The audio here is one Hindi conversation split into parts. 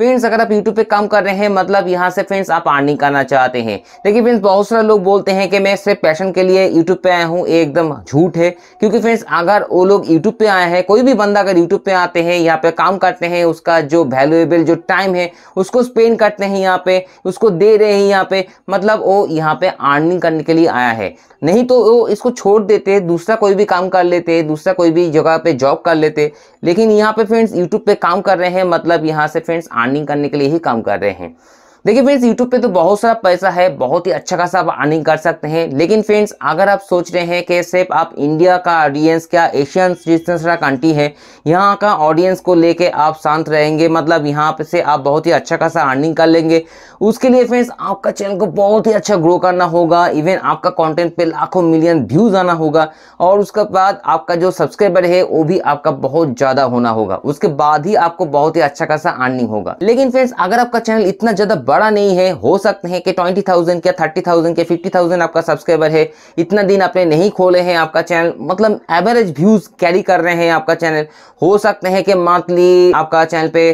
फ्रेंड्स अगर आप यूट्यूब पे काम कर रहे हैं मतलब यहाँ से फ्रेंड्स आप अर्निंग करना चाहते हैं देखिए फ्रेंड्स बहुत सारे लोग बोलते हैं कि मैं सिर्फ पैशन के लिए यूट्यूब पे आया हूँ एकदम झूठ है क्योंकि फ्रेंड्स अगर वो लोग यूट्यूब पे आए हैं कोई भी बंदा अगर यूट्यूब पे आते हैं यहाँ पे काम करते हैं उसका जो वैल्यूएबल जो टाइम है उसको स्पेंड करते हैं यहाँ पे उसको दे रहे हैं यहाँ पे मतलब वो यहाँ पे अर्निंग करने के लिए आया है नहीं तो वो इसको छोड़ देते दूसरा कोई भी काम कर लेते दूसरा कोई भी जगह पे जॉब कर लेते लेकिन यहाँ पे फ्रेंड्स यूट्यूब पे काम कर रहे हैं मतलब यहाँ से फ्रेंड्स अर्निंग करने के लिए ही काम कर रहे हैं देखिए फ्रेंड्स यूट्यूब पे तो बहुत सारा पैसा है बहुत ही अच्छा खासा आप अर्निंग कर सकते हैं लेकिन फ्रेंड्स अगर आप सोच रहे हैं कि सिर्फ आप इंडिया का ऑडियंस क्या एशियन कंट्री है यहाँ का ऑडियंस को लेके आप शांत रहेंगे मतलब यहाँ पे से आप बहुत ही अच्छा खासा अर्निंग कर लेंगे उसके लिए फ्रेंड्स आपका चैनल को बहुत ही अच्छा ग्रो करना होगा इवन आपका कॉन्टेंट पे लाखों मिलियन व्यूज आना होगा और उसके बाद आपका जो सब्सक्राइबर है वो भी आपका बहुत ज़्यादा होना होगा उसके बाद ही आपको बहुत ही अच्छा खासा अर्निंग होगा लेकिन फ्रेंड्स अगर आपका चैनल इतना ज़्यादा बड़ा नहीं है हो सकते हैं कि ट्वेंटी थाउजेंड या थर्टी थाउजेंड या फिफ्टी थाउजेंड आपका सब्सक्राइबर है इतना दिन आपने नहीं खोले हैं आपका चैनल मतलब एवरेज व्यूज कैरी कर रहे हैं आपका चैनल हो सकते हैं कि मंथली आपका चैनल पे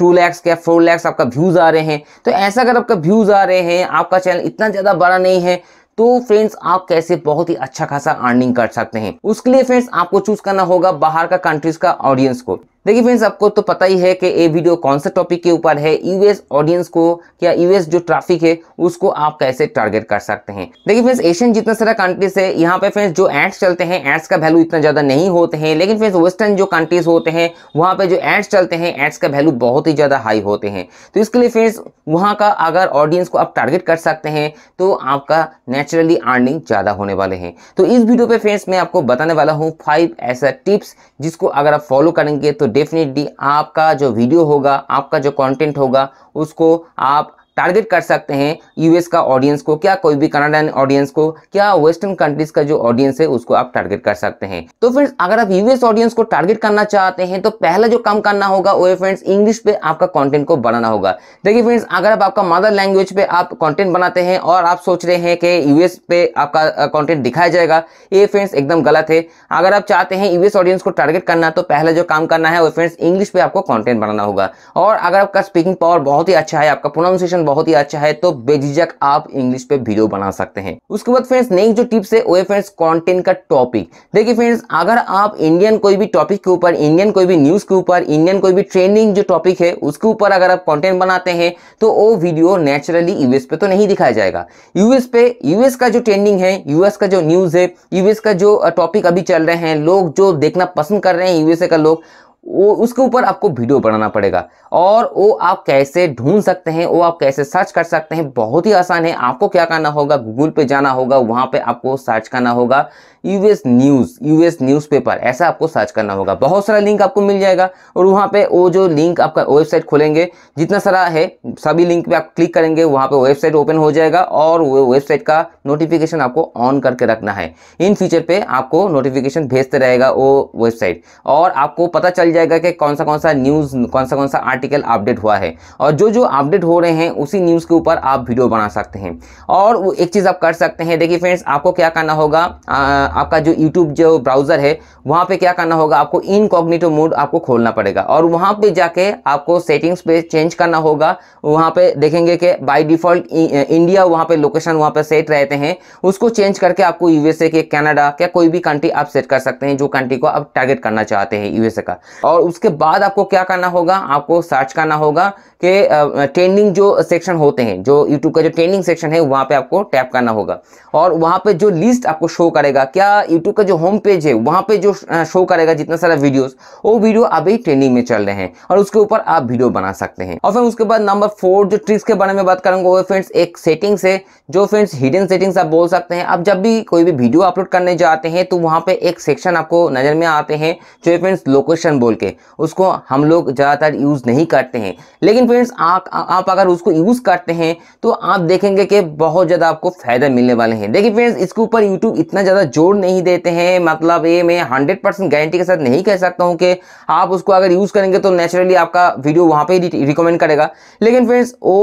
टू लैक्स या फोर लैक्स आपका व्यूज आ रहे हैं तो ऐसा अगर आपका व्यूज आ रहे हैं आपका चैनल इतना ज़्यादा बड़ा नहीं है तो फ्रेंड्स आप कैसे बहुत ही अच्छा खासा अर्निंग कर सकते हैं उसके लिए फ्रेंड्स आपको चूज करना होगा बाहर का कंट्रीज का ऑडियंस को देखिए फ्रेंड्स आपको तो पता ही है कि ये वीडियो कौन से टॉपिक के ऊपर है यूएस ऑडियंस को या यूएस जो ट्रैफिक है उसको आप कैसे टारगेट कर सकते हैं देखिए फ्रेंड्स एशियन जितना सारा कंट्रीज है यहाँ पे फ्रेंड्स जो एड्स चलते हैं एड्स का वैल्यू इतना ज़्यादा नहीं होते हैं लेकिन फ्रेंड्स वेस्टर्न जो कंट्रीज होते हैं वहाँ पे जो एड्स चलते हैं एड्स का वैल्यू बहुत ही ज़्यादा हाई होते हैं तो इसके लिए फ्रेंड्स वहाँ का अगर ऑडियंस को आप टारगेट कर सकते हैं तो आपका नेचुरली अर्निंग ज़्यादा होने वाले हैं तो इस वीडियो पे फ्रेंड्स मैं आपको बताने वाला हूँ फाइव ऐसा टिप्स जिसको अगर आप फॉलो करेंगे तो डेफिनेटली आपका जो वीडियो होगा आपका जो कंटेंट होगा उसको आप टारगेट कर सकते हैं यूएस का ऑडियंस को क्या कोई भी कनाडा ऑडियंस को क्या वेस्टर्न कंट्रीज का जो ऑडियंस है उसको आप टारगेट कर सकते हैं तो फ्रेंड्स अगर आप यूएस ऑडियंस को टारगेट करना चाहते हैं तो पहला जो काम करना होगा वो फ्रेंड्स इंग्लिश पे आपका कॉन्टेंट को बनाना होगा देखिए फ्रेंड्स अगर आप आपका मदर लैंग्वेज पे आप कॉन्टेंट बनाते हैं और आप सोच रहे हैं कि यूएस पे आपका कॉन्टेंट दिखाया जाएगा ये फ्रेंड्स एकदम गलत है अगर आप चाहते हैं यूएस ऑडियंस को टारगेट करना तो पहला जो काम करना है वो फ्रेंड्स इंग्लिश पे आपको कॉन्टेंट बनाना होगा और अगर आपका स्पीकिंग पावर बहुत ही अच्छा है आपका प्रोनाउंसिएशन बहुत ही अच्छा है तो बेझिझक आप इंग्लिश पे वीडियो बना सकते हैं उसके बाद फ्रेंड्स नेक्स्ट जो टिप्स है वो है फ्रेंड्स कंटेंट का टॉपिक देखिए फ्रेंड्स अगर आप इंडियन कोई भी टॉपिक के ऊपर इंडियन कोई भी न्यूज के ऊपर इंडियन कोई भी ट्रेंडिंग जो टॉपिक है उसके ऊपर अगर आप कॉन्टेंट बनाते हैं तो वो वीडियो नेचुरली यूएस पे तो नहीं दिखाया जाएगा यूएस पे यूएस का जो ट्रेंडिंग है यूएस का जो न्यूज है यूएस का जो टॉपिक अभी चल रहे हैं लोग जो देखना पसंद कर रहे हैं यूएसए का लोग वो उसके ऊपर आपको वीडियो बनाना पड़ेगा और वो आप कैसे ढूंढ सकते हैं वो आप कैसे सर्च कर सकते हैं बहुत ही आसान है आपको क्या करना होगा गूगल पे जाना होगा वहाँ पे आपको सर्च करना होगा यूएस न्यूज़ यूएस न्यूज़पेपर ऐसा आपको सर्च करना होगा बहुत सारा लिंक आपको मिल जाएगा और वहाँ पर वो जो लिंक आपका वेबसाइट खोलेंगे जितना सारा है सभी लिंक पर आप क्लिक करेंगे वहाँ पर वेबसाइट ओपन हो जाएगा और वो वेबसाइट का नोटिफिकेशन आपको ऑन करके रखना है इन फ्यूचर पर आपको नोटिफिकेशन भेजते रहेगा वो वेबसाइट और आपको पता चल चल जाएगा कि कौन सा कौन सा न्यूज़ कौन सा कौन सा आर्टिकल अपडेट हुआ है और जो जो अपडेट हो रहे हैं उसी न्यूज़ के ऊपर आप वीडियो बना सकते हैं और एक चीज़ आप कर सकते हैं देखिए फ्रेंड्स आपको क्या करना होगा आ, आपका जो यूट्यूब जो ब्राउज़र है वहां पर क्या करना होगा आपको इनकॉग्निटो मोड आपको खोलना पड़ेगा और वहां पर जाके आपको सेटिंग्स पे चेंज करना होगा वहां पर देखेंगे कि बाई डिफ़ॉल्ट इंडिया वहां पर लोकेशन वहां पर सेट रहते हैं उसको चेंज करके आपको यूएसए के कनाडा क्या कोई भी कंट्री आप सेट कर सकते हैं जो कंट्री को आप टारगेट करना चाहते हैं यूएसए का और उसके बाद आपको क्या करना होगा आपको सर्च करना होगा कि ट्रेंडिंग जो सेक्शन होते हैं जो यूट्यूब का जो ट्रेंडिंग सेक्शन है वहाँ पे आपको टैप करना होगा और वहाँ पे जो लिस्ट आपको शो करेगा क्या यूट्यूब का जो होम पेज है वहाँ पे जो शो करेगा जितना सारा वीडियोस वो वीडियो अभी ट्रेंडिंग में चल रहे हैं और उसके ऊपर आप वीडियो बना सकते हैं और फिर उसके बाद नंबर फोर जो ट्रिक्स के बारे में बात करूँगा वो फ्रेंड्स एक सेटिंग्स है जो फ्रेंड्स हिडन सेटिंग्स आप बोल सकते हैं आप जब भी कोई भी वीडियो अपलोड करने जाते हैं तो वहाँ पर एक सेक्शन आपको नज़र में आते हैं जो फ्रेंड्स लोकेशन बोल बोल के उसको हम लोग ज़्यादातर यूज़ नहीं करते हैं लेकिन फ्रेंड्स आप अगर उसको यूज़ करते हैं तो आप देखेंगे कि बहुत ज़्यादा आपको फ़ायदा मिलने वाले हैं देखिए फ्रेंड्स इसके ऊपर यूट्यूब इतना ज़्यादा जोर नहीं देते हैं मतलब ये मैं हंड्रेड परसेंट गारंटी के साथ नहीं कह सकता हूँ कि आप उसको अगर यूज़ करेंगे तो नेचुरली आपका वीडियो वहाँ पर ही रिकमेंड करेगा लेकिन फ्रेंड्स वो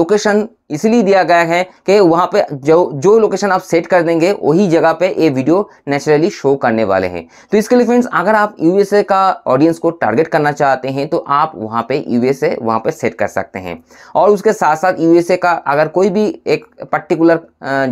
लोकेशन इसलिए दिया गया है कि वहाँ पे जो जो लोकेशन आप सेट कर देंगे वही जगह पे ये वीडियो नेचुरली शो करने वाले हैं तो इसके लिए फ्रेंड्स अगर आप यूएसए का ऑडियंस को टारगेट करना चाहते हैं तो आप वहाँ पे यूएसए वहाँ पे सेट कर सकते हैं और उसके साथ साथ यूएसए का अगर कोई भी एक पर्टिकुलर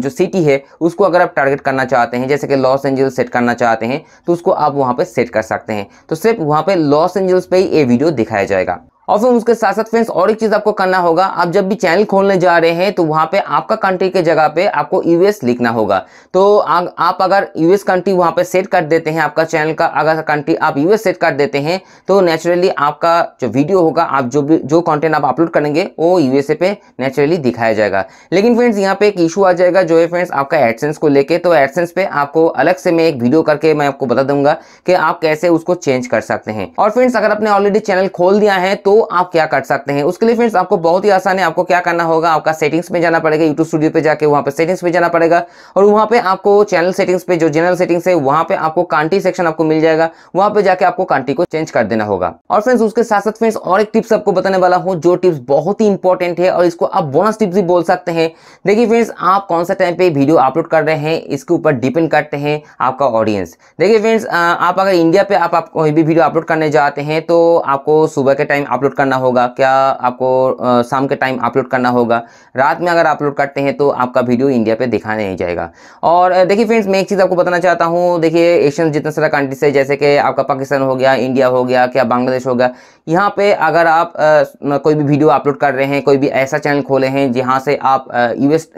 जो सिटी है उसको अगर आप टारगेट करना चाहते हैं जैसे कि लॉस एंजल्स सेट करना चाहते हैं तो उसको आप वहाँ पर सेट कर सकते हैं तो सिर्फ वहाँ पर लॉस एंजल्स पर ही ये वीडियो दिखाया जाएगा और फिर उसके साथ साथ फ्रेंड्स और एक चीज़ आपको करना होगा आप जब भी चैनल खोलने जा रहे हैं तो वहां पे आपका कंट्री के जगह पे आपको यूएस लिखना होगा तो आ, आप अगर यूएस कंट्री वहां पे सेट कर देते हैं आपका चैनल का अगर कंट्री आप यूएस सेट कर देते हैं तो नेचुरली आपका जो वीडियो होगा आप जो भी जो कॉन्टेंट आप अपलोड करेंगे वो यूएसए पे नेचुरली दिखाया जाएगा लेकिन फ्रेंड्स यहाँ पे एक इशू आ जाएगा जो है फ्रेंड्स आपका एडसेंस को लेके तो एडसेंस पे आपको अलग से मैं एक वीडियो करके मैं आपको बता दूंगा कि आप कैसे उसको चेंज कर सकते हैं और फ्रेंड्स अगर आपने ऑलरेडी चैनल खोल दिया है तो तो आप क्या कर सकते हैं उसके लिए फ्रेंड्स आपको बहुत ही आसान है आपको क्या करना होगा आपका सेटिंग्स में जाना पड़ेगा यूट्यूब स्टूडियो पे जाके वहाँ पे सेटिंग्स में जाना पड़ेगा और वहाँ पे आपको चैनल सेटिंग्स पे जो जनरल सेटिंग्स है वहाँ पे आपको कांटी सेक्शन आपको मिल जाएगा वहाँ पे जाके आपको कांटी को चेंज कर देना होगा और फ्रेंड्स उसके साथ साथ फ्रेंड्स और एक टिप्स आपको बताने वाला हूँ जो टिप्स बहुत ही इंपॉर्टेंट है और इसको आप बोनस टिप्स भी बोल सकते हैं देखिए फ्रेंड्स आप कौन सा टाइम पे वीडियो अपलोड कर रहे हैं इसके ऊपर डिपेंड करते हैं आपका ऑडियंस देखिए फ्रेंड्स आप अगर इंडिया पे आप कोई भी वीडियो अपलोड करने जाते हैं तो आपको सुबह के टाइम आप अपलोड करना होगा क्या आपको शाम के टाइम अपलोड करना होगा रात में अगर अपलोड करते हैं तो आपका वीडियो इंडिया पे दिखा नहीं जाएगा और देखिए फ्रेंड्स मैं एक चीज़ आपको बताना चाहता हूँ देखिए एशियन जितना सारा कंट्रीज है जैसे कि आपका पाकिस्तान हो गया इंडिया हो गया क्या बांग्लादेश हो गया यहाँ पर अगर आप कोई भी वीडियो अपलोड कर रहे हैं कोई भी ऐसा चैनल खोले हैं जहाँ से आप यूएस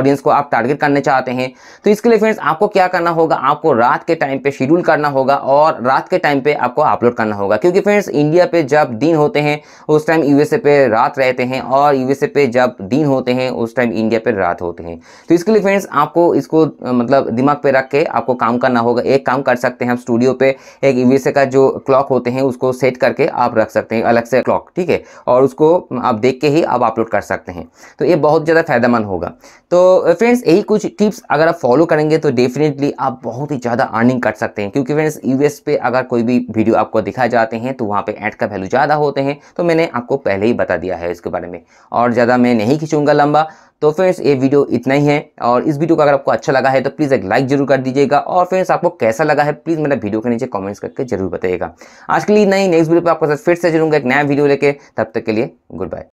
ऑडियंस को आप टारगेट करने चाहते हैं तो इसके लिए फ्रेंड्स आपको क्या करना होगा आपको रात के टाइम पे शेड्यूल करना होगा और रात के टाइम पे आपको अपलोड करना होगा क्योंकि फ्रेंड्स इंडिया पे जब दिन होते हैं हैं उस टाइम यूएसए पे रात रहते हैं और यूएसए पे जब दिन होते हैं उस टाइम इंडिया पे रात होते हैं तो इसके लिए फ्रेंड्स आपको इसको मतलब दिमाग पे रख के आपको काम करना होगा एक काम कर सकते हैं हम स्टूडियो पे एक यूएसए का जो क्लॉक होते हैं उसको सेट करके आप रख सकते हैं अलग से क्लॉक ठीक है और उसको आप देख के ही आप अपलोड कर सकते हैं तो ये बहुत ज़्यादा फायदेमंद होगा तो फ्रेंड्स यही कुछ टिप्स अगर आप फॉलो करेंगे तो डेफिनेटली आप बहुत ही ज़्यादा अर्निंग कर सकते हैं क्योंकि फ्रेंड्स यूएस पे अगर कोई भी वीडियो आपको दिखाए जाते हैं तो वहाँ पे एड का वैल्यू ज़्यादा होते हैं तो मैंने आपको पहले ही बता दिया है इसके बारे में और ज़्यादा मैं नहीं खींचूँगा लंबा तो फ्रेंड्स ये वीडियो इतना ही है और इस वीडियो को अगर आपको अच्छा लगा है तो प्लीज़ एक लाइक जरूर कर दीजिएगा और फ्रेंड्स आपको कैसा लगा है प्लीज़ मेरा वीडियो के नीचे कमेंट्स करके जरूर बताइएगा आज के लिए नहीं नेक्स्ट वीडियो पर आपके साथ फिर से जुड़ूंगा एक नया वीडियो लेके तब तक के लिए गुड बाय